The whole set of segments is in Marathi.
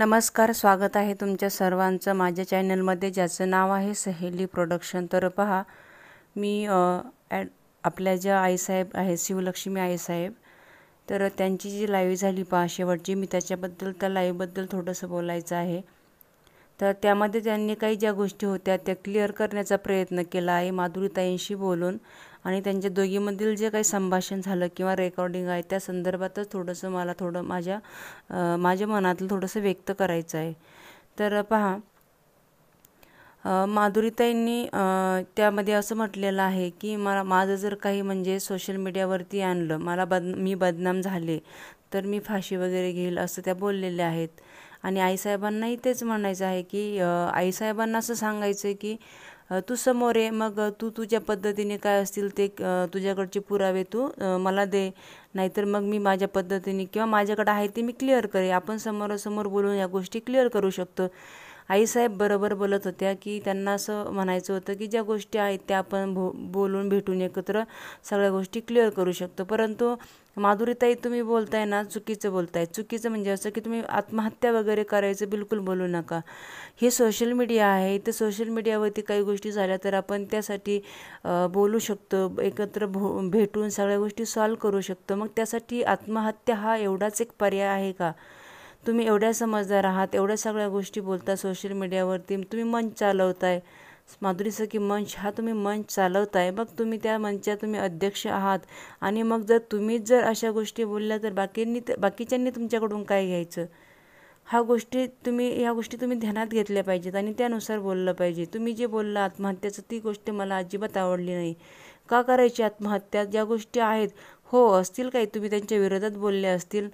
नमस्कार स्वागत आहे तुमच्या सर्वांचं माझ्या चॅनलमध्ये ज्याचं नाव आहे सहेली प्रोडक्शन तर पहा मी ॲड आपल्या ज्या आईसाहेब आहे शिवलक्ष्मी आईसाहेब तर त्यांची जी लाईव्ह झाली पहा शेवटची मी त्याच्याबद्दल त्या लाईव्हबद्दल थोडंसं बोलायचं आहे तर त्यामध्ये त्यांनी काही ज्या गोष्टी होत्या त्या क्लिअर करण्याचा प्रयत्न केला आहे माधुरीताईंशी बोलून आणि त्यांच्या दोघीमधील जे काही संभाषण झालं किंवा रेकॉर्डिंग आहे त्या संदर्भातच थोडंसं मला थोडं माझ्या माझ्या मनातलं थोडंसं व्यक्त करायचं आहे तर पहा माधुरीताईंनी त्यामध्ये असं म्हटलेलं आहे की मला माझं जर काही म्हणजे सोशल मीडियावरती आणलं मला बद मी बदनाम झाले तर मी फाशी वगैरे घेईल असं त्या बोललेल्या आहेत आणि आईसाहेबांनाही तेच म्हणायचं आहे की आईसाहेबांना असं सांगायचं आहे की तू समोर आहे मग तू तुझ्या पद्धतीने काय असतील ते तुझ्याकडचे पुरावे तू मला दे नाहीतर मग मी माझ्या पद्धतीने किंवा माझ्याकडे आहे ते मी क्लिअर करे आपण समोरासमोर बोलून या गोष्टी क्लिअर करू शकतो आईसाहेब बरोबर बोलत होत्या की त्यांना असं म्हणायचं होतं की ज्या गोष्टी आहेत त्या आपण भो बोलून भेटून एकत्र सगळ्या गोष्टी क्लिअर करू शकतो परंतु माधुरीताई तुम्ही बोलताय ना चुकीचं बोलताय चुकीचं म्हणजे असं की तुम्ही आत्महत्या वगैरे करायचं बिलकुल बोलू नका हे सोशल मीडिया आहे ते सोशल मीडियावरती काही गोष्टी झाल्या तर आपण त्यासाठी बोलू शकतो एकत्र भो भेटून सगळ्या गोष्टी सॉल्व करू शकतो मग त्यासाठी आत्महत्या हा एवढाच एक पर्याय आहे का तुम्ही एवढ्या समजदार आहात एवढ्या सगळ्या गोष्टी बोलता सोशल मीडियावरती तुम्ही मंच चालवताय माधुरी सखी मंच हा तुम्ही मंच चालवताय मग तुम्ही त्या मंचात तुम्ही अध्यक्ष आहात आणि मग जर तुम्हीच जर अशा गोष्टी बोलल्या तर बाकींनी बाकीच्यांनी तुमच्याकडून काय घ्यायचं हा गोष्टी तुम्ही ह्या गोष्टी तुम्ही ध्यानात घेतल्या पाहिजेत आणि त्यानुसार बोललं पाहिजे तुम्ही जे बोललं आत्महत्याचं ती गोष्ट मला अजिबात आवडली नाही का करायची आत्महत्या ज्या गोष्टी आहेत हो असतील काही तुम्ही त्यांच्या विरोधात बोलले असतील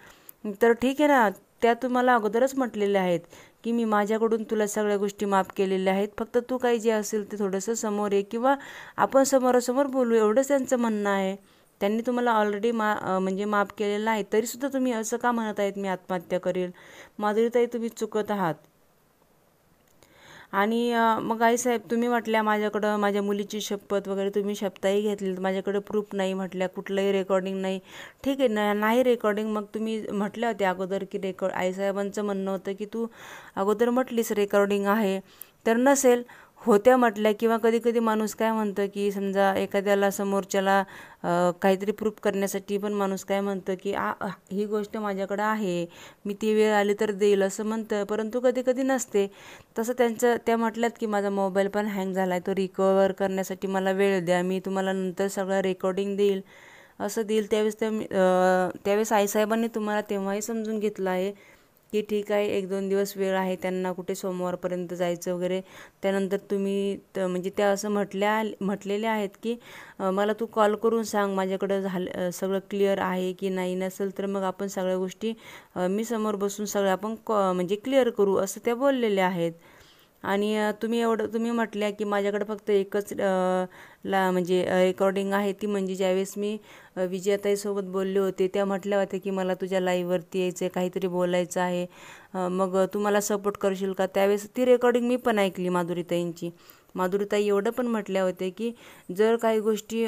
तर ठीक आहे ना त्या तुम्हाला अगोदरच म्हटलेल्या आहेत की मी माझ्याकडून तुला सगळ्या गोष्टी माफ केलेल्या आहेत फक्त तू काही जे असेल ते थोडंसं समोर ये किंवा आपण समोरासमोर बोलू एवढंच त्यांचं म्हणणं आहे त्यांनी तुम्हाला ऑलरेडी मा म्हणजे माफ केलेलं आहे तरीसुद्धा तुम्ही असं का म्हणत आहेत मी आत्महत्या करेल माधुरीताई तुम्ही चुकत आहात आणि मग आई साहेब तुम्ही म्हटल्या माझ्याकडं माझ्या मुलीची शपथ वगैरे तुम्ही शपथाही घेतली माझ्याकडे प्रूफ नाही म्हटल्या कुठलंही रेकॉर्डिंग नाही ठीक आहे नाही रेकॉर्डिंग मग तुम्ही म्हटल्या होत्या अगोदर की रेकॉर्ड आईसाहेबांचं म्हणणं होतं की तू अगोदर म्हटलीस रेकॉर्डिंग आहे तर नसेल होत्या म्हटल्या किंवा कधी कधी माणूस काय म्हणतं की समजा एखाद्याला समोरच्याला काहीतरी प्रूफ करण्यासाठी पण माणूस काय म्हणतो की आ ही गोष्ट माझ्याकडं आहे मी ती वेळ आली तर देईल असं म्हणतं परंतु कधी कधी नसते तसं त्यांचं त्या म्हटल्यात की माझा मोबाईल पण हँग झाला आहे तो रिकवर करण्यासाठी मला वेळ द्या मी तुम्हाला नंतर सगळं रेकॉर्डिंग देईल असं देईल त्यावेळेस त्या त्यावेळेस आईसाहेबांनी तुम्हाला तेव्हाही समजून घेतलं आहे की ठीक आहे एक दोन दिवस वेळ आहे त्यांना कुठे सोमवारपर्यंत जायचं वगैरे त्यानंतर तुम्ही म्हणजे त्या असं म्हटल्या म्हटलेल्या आहेत की मला तू कॉल करून सांग माझ्याकडं झालं सगळं क्लिअर आहे की नाही नसेल तर मग आपण सगळ्या गोष्टी मी समोर बसून सगळ्या आपण कॉ म्हणजे क्लिअर करू असं त्या बोललेल्या आहेत आणि तुम्ही एवढं तुम्ही म्हटल्या की माझ्याकडे फक्त एकच ला म्हणजे रेकॉर्डिंग आहे ती म्हणजे ज्यावेळेस मी विजयाताईसोबत बोलले होते त्या म्हटल्या होत्या की मला तुझ्या लाईव्हवरती यायचं आहे काहीतरी बोलायचं आहे मग तू मला सपोर्ट करशील का त्यावेळेस ती रेकॉर्डिंग मी पण ऐकली माधुरीताईंची माधुरीताई एवढं पण म्हटल्या होत्या की जर काही गोष्टी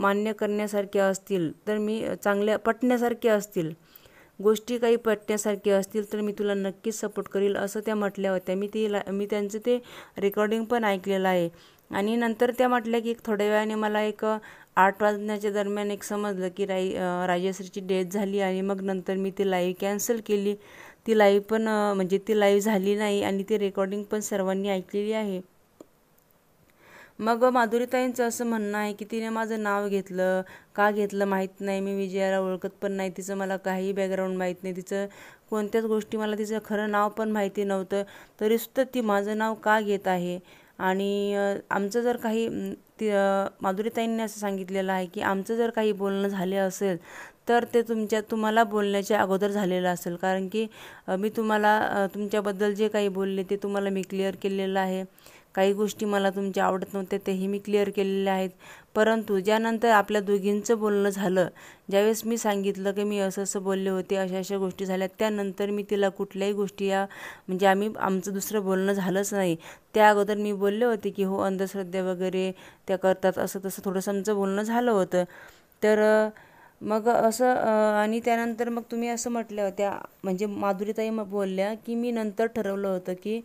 मान्य करण्यासारख्या असतील तर मी चांगल्या पटण्यासारख्या असतील गोष्टी काही पटण्यासारखी असतील तर मी तुला नक्कीच सपोर्ट करील असं त्या म्हटल्या होत्या मी ला मी त्यांचं ते रेकॉर्डिंग पण ऐकलेलं आहे आणि नंतर त्या म्हटल्या की एक थोड्या वेळाने मला एक आठ वाजण्याच्या दरम्यान एक समजलं की राई राजेश्रीची डेथ झाली आणि मग नंतर मी ती लाईव्ह कॅन्सल केली ती लाईव्ह पण म्हणजे ती लाईव्ह झाली नाही आणि ती रेकॉर्डिंग पण सर्वांनी ऐकलेली आहे मग माधुरीताईंचं असं म्हणणं आहे की तिने माझं नाव घेतलं का घेतलं माहीत नाही मी विजयाला ओळखत पण नाही तिचं मला काही बॅकग्राऊंड माहीत नाही तिचं कोणत्याच गोष्टी मला तिचं खरं नाव पण माहिती नव्हतं तरीसुद्धा ती माझं नाव का घेत आहे आणि आमचं जर काही ती माधुरीताईंनी असं सांगितलेलं आहे की आमचं जर काही बोलणं झाले असेल तर ते तुमच्या तुम्हाला बोलण्याच्या अगोदर झालेलं असेल कारण की मी तुम्हाला तुमच्याबद्दल जे काही बोलले ते तुम्हाला मी क्लिअर केलेलं आहे काही गोष्टी मला तुमच्या आवडत नव्हत्या तेही मी क्लिअर केलेल्या आहेत परंतु ज्यानंतर आपल्या दोघींचं बोलणं झालं ज्यावेळेस मी सांगितलं की मी असं असं बोलले होते अशा अशा गोष्टी झाल्या त्यानंतर मी तिला कुठल्याही गोष्टी या म्हणजे आम्ही आमचं दुसरं बोलणं झालंच नाही त्या अगोदर मी बोलले होते की हो अंधश्रद्धा वगैरे त्या करतात असं तसं थोडंसं आमचं बोलणं झालं होतं तर मग असं आणि त्यानंतर मग तुम्ही असं म्हटल्या होत्या म्हणजे माधुरीताई मग बोलल्या की मी नंतर ठरवलं होतं की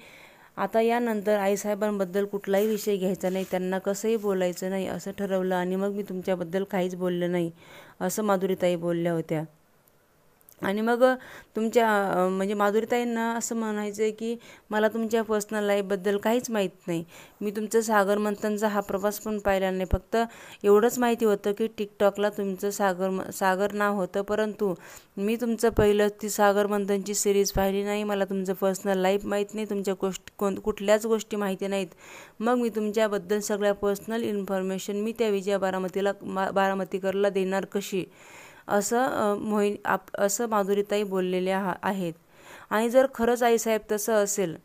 आता यानंतर आईसाहेबांबद्दल कुठलाही विषय घ्यायचा नाही त्यांना कसंही बोलायचं नाही असं ठरवलं आणि मग मी तुमच्याबद्दल काहीच बोललं नाही असं माधुरीताई बोलल्या होत्या आणि मग तुमच्या म्हणजे माधुरीताईंना असं म्हणायचं आहे की मला तुमच्या पर्सनल लाईफबद्दल काहीच माहीत नाही मी तुमचं सागर मंथनचा हा प्रवास पण पाहिला नाही फक्त एवढंच माहिती होतं की टिकटॉकला तुमचं सागर सागर नाव होतं परंतु मी तुमचं पहिलं ती सागर मंथनची सिरीज पाहिली नाही मला तुमचं पर्सनल लाईफ माहीत नाही तुमच्या गोष्टी कोण कुठल्याच गोष्टी माहिती नाहीत मग मी तुमच्याबद्दल सगळ्या पर्सनल इन्फॉर्मेशन मी त्या विजया बारामतीला मा बारामतीकरला देणार कशी असं मोहि आप असं माधुरीताई बोललेल्या आहेत आणि जर खरंच आईसाहेब तसं असेल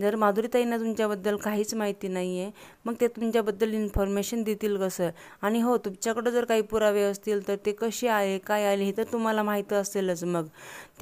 जर माधुरीताईंना तुमच्याबद्दल काहीच माहिती नाही आहे मग ते तुमच्याबद्दल इन्फॉर्मेशन देतील कसं आणि हो तुमच्याकडं जर काही पुरावे असतील तर ते कसे आले काय आले हे तर तुम्हाला माहीत असेलच मग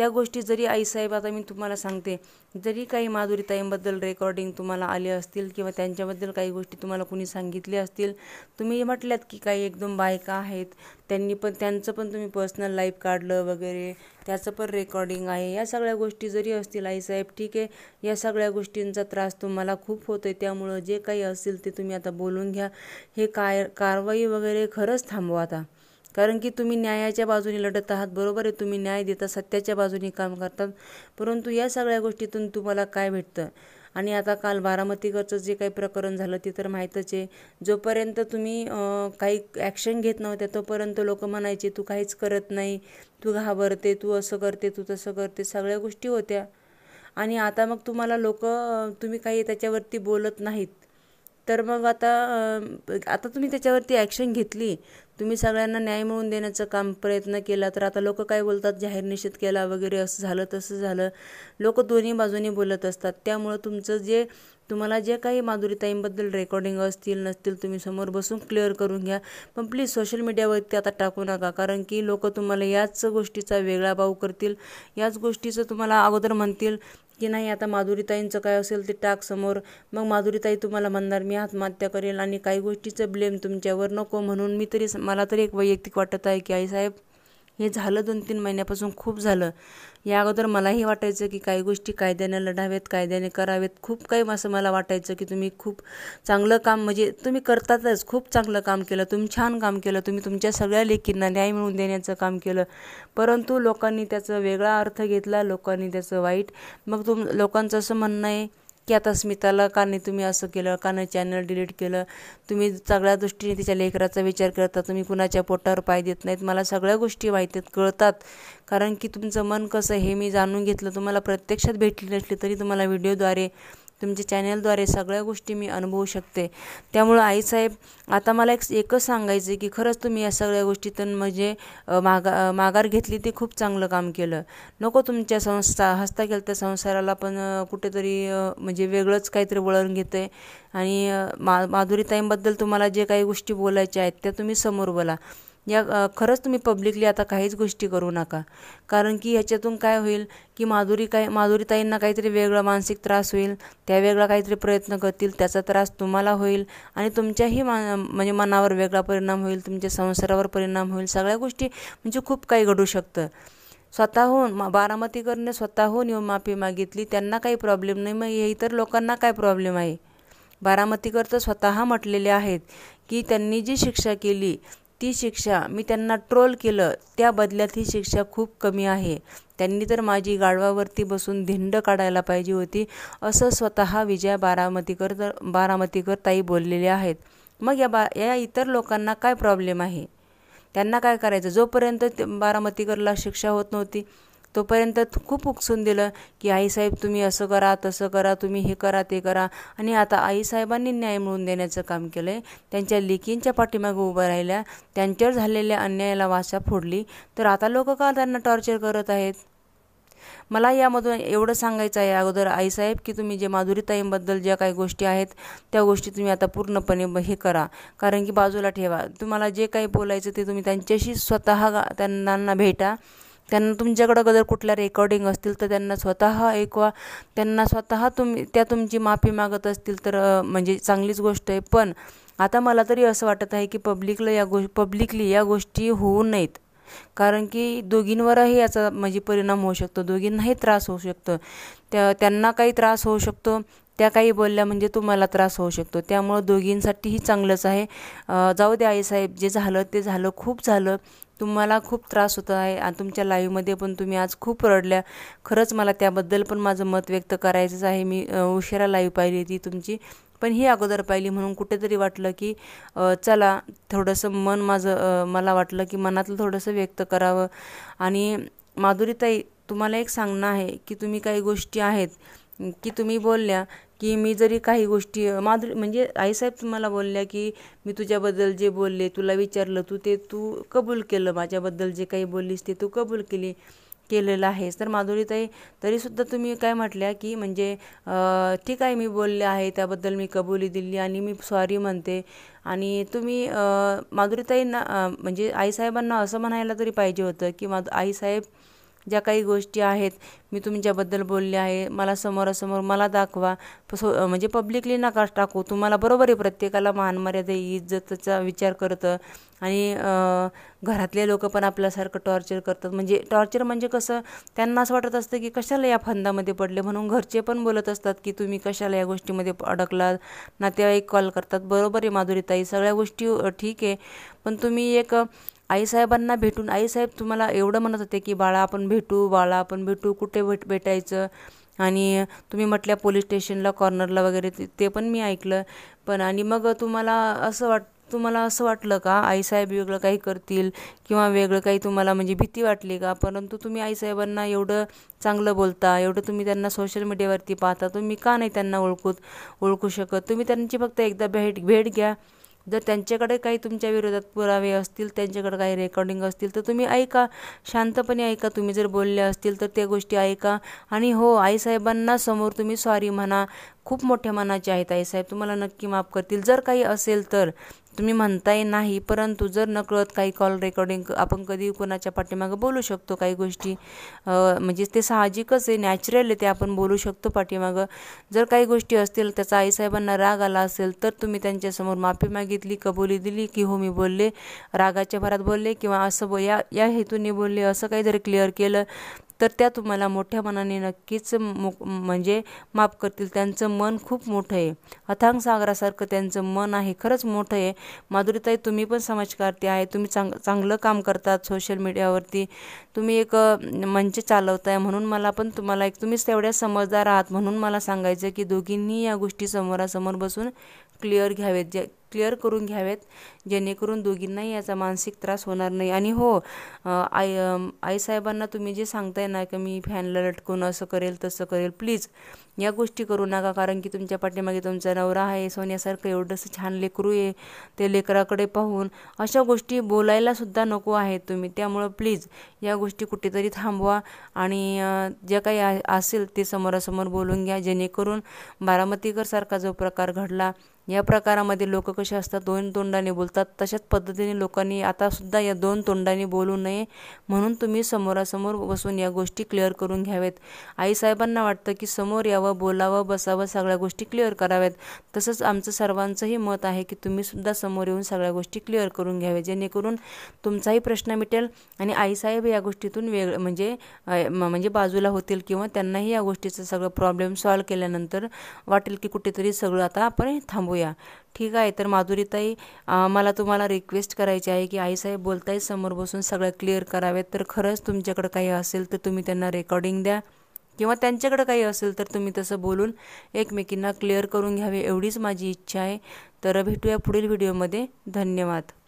त्या गोष्टी जरी आईसाहेब आता मी तुम्हाला सांगते जरी काही माधुरी ताईंबद्दल रेकॉर्डिंग तुम्हाला आले असतील किंवा त्यांच्याबद्दल काही गोष्टी तुम्हाला कुणी सांगितले असतील तुम्ही म्हटल्यात की काही एकदम बायका आहेत त्यांनी पण त्यांचं पण तुम्ही पर्सनल लाईफ काढलं वगैरे त्याचं पण रेकॉर्डिंग आहे या सगळ्या गोष्टी जरी असतील आईसाहेब ठीक आहे या सगळ्या गोष्टींचा त्रास तुम्हाला खूप होतो आहे त्यामुळं जे काही असतील ते तुम्ही आता बोलून घ्या हे काय कारवाई वगैरे खरंच थांबवा आता कारण की तुम्ही न्यायाच्या बाजूने लढत आहात बरोबर आहे तुम्ही न्याय देता सत्याच्या बाजूने काम करतात परंतु या सगळ्या गोष्टीतून तुम्हाला काय भेटतं आणि आता काल बारामतीकरचं जे काही प्रकरण झालं ते तर माहीतच आहे जोपर्यंत तुम्ही काही ॲक्शन घेत नव्हत्या तोपर्यंत लोक म्हणायचे तू काहीच करत नाही तू घाबरते तू असं करते तू तसं करते सगळ्या गोष्टी होत्या आणि आता मग तुम्हाला लोक तुम्ही काही त्याच्यावरती बोलत नाहीत तर मग आता आता तुम्ही त्याच्यावरती ॲक्शन घेतली तुम्ही सगळ्यांना न्याय मिळवून देण्याचं काम प्रयत्न केला तर आता लोक काय बोलतात जाहीर निषेध केला वगैरे असं झालं तसं झालं लोक दोन्ही बाजूनी बोलत असतात त्यामुळं तुमचं जे तुम्हाला जे काही माधुरीताईंबद्दल रेकॉर्डिंग असतील नसतील तुम्ही समोर बसून क्लिअर करून घ्या पण प्लीज सोशल मीडियावरती आता टाकू नका कारण की लोक तुम्हाला याच गोष्टीचा वेगळा भाव करतील याच गोष्टीचं तुम्हाला अगोदर म्हणतील की नाही आता माधुरीताईंचं काय असेल ते टाक समोर मग माधुरीताई तुम्हाला म्हणणार मी आत्महत्या करेल आणि काही गोष्टीचं ब्लेम तुमच्यावर नको म्हणून मी तरी मला तरी एक वैयक्तिक वाटत आहे की आईसाहेब हे झालं दोन तीन महिन्यापासून खूप झालं या अगोदर मलाही वाटायचं की काही गोष्टी कायद्याने लढाव्यात कायद्याने करावेत खूप काही असं मला वाटायचं की तुम्ही खूप चांगलं काम म्हणजे तुम्ही करतातच खूप चांगलं काम केलं तुम्ही छान काम केलं तुम्ही तुमच्या सगळ्या लेखींना न्याय मिळवून देण्याचं काम केलं परंतु लोकांनी त्याचा वेगळा अर्थ घेतला लोकांनी त्याचं वाईट मग तुम लोकांचं असं म्हणणं आहे की आता स्मिताला का नाही तुम्ही असं केलं का नाही चॅनल डिलीट केलं तुम्ही सगळ्या दृष्टीने तिच्या लेकराचा विचार करता तुम्ही कुणाच्या पोटावर पाय देत नाहीत मला सगळ्या गोष्टी माहितीत कळतात कारण की तुमचं मन कसं हे मी जाणून घेतलं तुम्हाला प्रत्यक्षात भेटली नसली तरी तुम्हाला व्हिडिओद्वारे तुमच्या चॅनेलद्वारे सगळ्या गोष्टी मी अनुभवू शकते त्यामुळं साहेब आता मला एक एकच सांगायचं की खरंच तुम्ही या सगळ्या गोष्टीतून म्हणजे मागा माघार घेतली ते खूप चांगलं काम केलं नको तुमच्या संस्था हस्ता त्या संसाराला पण कुठेतरी म्हणजे वेगळंच काहीतरी वळण घेतं आहे आणि मा ताईंबद्दल तुम्हाला जे काही गोष्टी बोलायच्या आहेत त्या तुम्ही समोर बोला या खरंच तुम्ही पब्लिकली आता काहीच गोष्टी करू नका कारण की ह्याच्यातून काय होईल की माधुरी काय माधुरीताईंना काहीतरी वेगळा मानसिक त्रास होईल त्या वेगळा काहीतरी प्रयत्न करतील त्याचा त्रास तुम्हाला होईल आणि तुमच्याही मा म्हणजे मनावर वेगळा परिणाम होईल तुमच्या संसारावर परिणाम होईल सगळ्या गोष्टी म्हणजे खूप काही घडू शकतं स्वतःहून मा बारामतीकरने स्वतःहून येऊन माफी मागितली त्यांना काही प्रॉब्लेम नाही मग हे इतर लोकांना काय प्रॉब्लेम आहे बारामतीकर तर स्वतः म्हटलेले आहेत की त्यांनी जी शिक्षा केली ती शिक्षा मी त्यांना ट्रोल केलं त्या बदल्यात ही शिक्षा खूप कमी आहे त्यांनी तर माझी गाढवावरती बसून धिंड काढायला पाहिजे होती असं स्वतः विजया बारामतीकर तर बारामतीकर ताई बोललेले आहेत मग या बा या इतर लोकांना काय प्रॉब्लेम आहे त्यांना काय करायचं जोपर्यंत बारामतीकरला शिक्षा होत नव्हती तोपर्यंत खूप उकसून दिलं की आईसाहेब तुम्ही असं करा तसं करा तुम्ही हे करा ते करा आणि आता आईसाहेबांनी न्याय मिळवून देण्याचं काम केलं आहे त्यांच्या लेकींच्या पाठीमागे उभं राहिल्या त्यांच्यावर झालेल्या अन्यायाला वाचा फोडली तर आता लोक का त्यांना टॉर्चर करत आहेत मला यामधून एवढं सांगायचं आहे अगोदर आईसाहेब की तुम्ही जे माधुरीताईंबद्दल ज्या काही गोष्टी आहेत त्या गोष्टी तुम्ही आता पूर्णपणे हे करा कारण की बाजूला ठेवा तुम्हाला जे काही बोलायचं ते तुम्ही त्यांच्याशी स्वतः त्यांना भेटा त्यांना तुमच्याकडं जर कुठल्या रेकॉर्डिंग असतील तर त्यांना स्वतः ऐकवा त्यांना स्वतः तुम्ही त्या तुमची माफी मागत असतील तर म्हणजे चांगलीच गोष्ट आहे पण आता मला तरी असं वाटत आहे की पब्लिकला या गो पब्लिकली या गोष्टी होऊ नयेत कारण की दोघींवरही याचा म्हणजे परिणाम होऊ शकतो दोघींनाही त्रास होऊ शकतो त्या त्यांना काही त्रास होऊ शकतो त्या काही बोलल्या म्हणजे तुम्हाला त्रास होऊ शकतो त्यामुळं दोघींसाठीही चांगलंच आहे जाऊ द्या आईसाहेब जे झालं ते झालं खूप झालं तुम्हाला खूप त्रास होत आहे आणि तुमच्या लाईव्हमध्ये पण तुम्ही आज खूप रडल्या खरंच मला त्याबद्दल पण माझं मत व्यक्त करायचंच आहे मी उशिरा लाईव्ह पाहिली ती तुमची पण ही अगोदर पाहिली म्हणून कुठेतरी वाटलं की चला थोडंसं मन माझं मला वाटलं की मनातलं थोडंसं व्यक्त करावं आणि माधुरीताई तुम्हाला एक सांगणं आहे की तुम्ही काही गोष्टी आहेत की तुम्ही बोलल्या की मी जरी काही गोष्टी माधुरी म्हणजे आईसाहेब तुम्हाला बोलल्या की मी तुझ्याबद्दल जे बोलले तुला विचारलं तू ते तू कबूल केलं माझ्याबद्दल जे काही बोललीस ते तू कबूल केली केलेलं आहेस तर माधुरीताई तरीसुद्धा तुम्ही काय म्हटल्या की म्हणजे ठीक आहे मी बोलले आहे त्याबद्दल मी कबुली दिली आणि मी सॉरी म्हणते आणि तुम्ही माधुरीताईंना म्हणजे आईसाहेबांना असं म्हणायला तरी पाहिजे होतं की माधु आईसाहेब ज्या काही गोष्टी आहेत मी तुमच्याबद्दल बोलले आहे मला समोरासमोर मला दाखवा सो म्हणजे पब्लिकली नका टाकू तुम्हाला बरोबर आहे प्रत्येकाला मानमर्यादा इज्जतचा विचार करतं आणि घरातले लोक पण आपल्यासारखं टॉर्चर करतात म्हणजे टॉर्चर म्हणजे कसं त्यांना असं वाटत असतं की कशाला या फंदामध्ये पडले म्हणून घरचे पण बोलत असतात की तुम्ही कशाला या गोष्टीमध्ये अडकलात नातेवाईक कॉल करतात बरोबर आहे माधुरीताई सगळ्या गोष्टी ठीक आहे पण तुम्ही एक आईसाहेबांना भेटून आईसाहेब तुम्हाला एवढं म्हणत होते की बाळा आपण भेटू बाळा आपण भेटू कुठे भेट भेटायचं आणि तुम्ही म्हटल्या पोलीस स्टेशनला कॉर्नरला वगैरे ते पण मी ऐकलं पण आणि मग तुम्हाला असं वाट तुम्हाला असं वाटलं का आईसाहेब वेगळं काही करतील किंवा वेगळं काही तुम्हाला म्हणजे भीती वाटली का परंतु तुम्ही आईसाहेबांना एवढं चांगलं बोलता एवढं तुम्ही त्यांना सोशल मीडियावरती पाहता तुम्ही का नाही त्यांना ओळखूत ओळखू शकत तुम्ही त्यांची फक्त एकदा भेट भेट घ्या जर त्यांच्याकडे काही तुमच्या विरोधात पुरावे असतील त्यांच्याकडे काही रेकॉर्डिंग असतील तर तुम्ही ऐका शांतपणे ऐका तुम्ही जर बोलले असतील तर त्या गोष्टी ऐका आणि हो आईसाहेबांना समोर तुम्ही सॉरी म्हणा खूप मोठ्या मनाचे आहेत आईसाहेब तुम्हाला नक्की माफ करतील जर काही असेल तर तुम्ही म्हणताय नाही परंतु जर नकळत काही कॉल रेकॉर्डिंग आपण कधी कोणाच्या पाठीमागं बोलू शकतो काही गोष्टी म्हणजे ते साहजिकच आहे नॅचरल आहे ते आपण बोलू शकतो पाठीमागं जर काही गोष्टी असतील त्याचा आईसाहेबांना राग आला असेल तर तुम्ही त्यांच्यासमोर माफी मागितली कबुली दिली की हो मी बोलले रागाच्या भरात बोलले किंवा असं या या हेतूने बोलले असं काही जर क्लिअर केलं तर त्या तुम्हाला मोठ्या मनाने नक्कीच मोक म्हणजे माफ करतील त्यांचं मन खूप मोठं आहे अथांग सागरासारखं त्यांचं मन आहे खरंच मोठं आहे माधुरीताई तुम्ही पण समाजकारती आहे तुम्ही चांग चांगलं काम करतात सोशल मीडियावरती तुम्ही एक मंच चालवताय म्हणून मला पण तुम्हाला एक तुम्हीच तेवढ्या समजदार आहात म्हणून मला सांगायचं की दोघींनी या गोष्टी समोरासमोर बसून क्लिअर घ्यावेत ज्या क्लिअर करून घ्यावेत जेणेकरून दोघींनाही याचा मानसिक त्रास होणार नाही आणि हो आई साहेबांना तुम्ही जे सांगताय ना की मी फॅनला लटकून असं करेल तसं करेल प्लीज या गोष्टी करू नका कारण की तुमच्या पाठीमागे तुमचा नवरा आहे सोन्यासारखं एवढंसं छान लेकरू आहे ते लेकराकडे पाहून अशा गोष्टी बोलायलासुद्धा नको आहेत तुम्ही त्यामुळं प्लीज या गोष्टी कुठेतरी थांबवा आणि जे काही असेल ते समोरासमोर बोलून घ्या जेणेकरून बारामतीकरसारखा जो प्रकार घडला या प्रकारामध्ये लोक कसे असतात दोन तोंडाने बोलतात तशाच पद्धतीने लोकांनी आतासुद्धा या दोन तोंडाने बोलू नये म्हणून तुम्ही समोरासमोर बसून या गोष्टी क्लिअर करून घ्यावेत साहेबांना वाटतं की समोर यावं बोलावं बसावं सगळ्या गोष्टी क्लिअर कराव्यात तसंच आमचं सर्वांचंही मत आहे की तुम्हीसुद्धा समोर येऊन सगळ्या गोष्टी क्लिअर करून घ्याव्यात जेणेकरून तुमचाही प्रश्न मिटेल आणि आईसाहेब या गोष्टीतून वेग म्हणजे म्हणजे बाजूला होतील किंवा त्यांनाही या गोष्टीचं सगळं प्रॉब्लेम सॉल्व केल्यानंतर वाटेल की कुठेतरी सगळं आता आपण थांबूया बघूया ठीक आहे तर माधुरीताई मला तुम्हाला रिक्वेस्ट करायची आहे की आईसाहेब बोलताही समोर बसून सगळं क्लिअर करावेत तर खरंच तुमच्याकडं काही असेल तर तुम्ही त्यांना रेकॉर्डिंग द्या किंवा त्यांच्याकडं काही असेल तर तुम्ही तसं बोलून एकमेकींना क्लिअर करून घ्यावे एवढीच माझी इच्छा आहे तर भेटूया पुढील व्हिडिओमध्ये धन्यवाद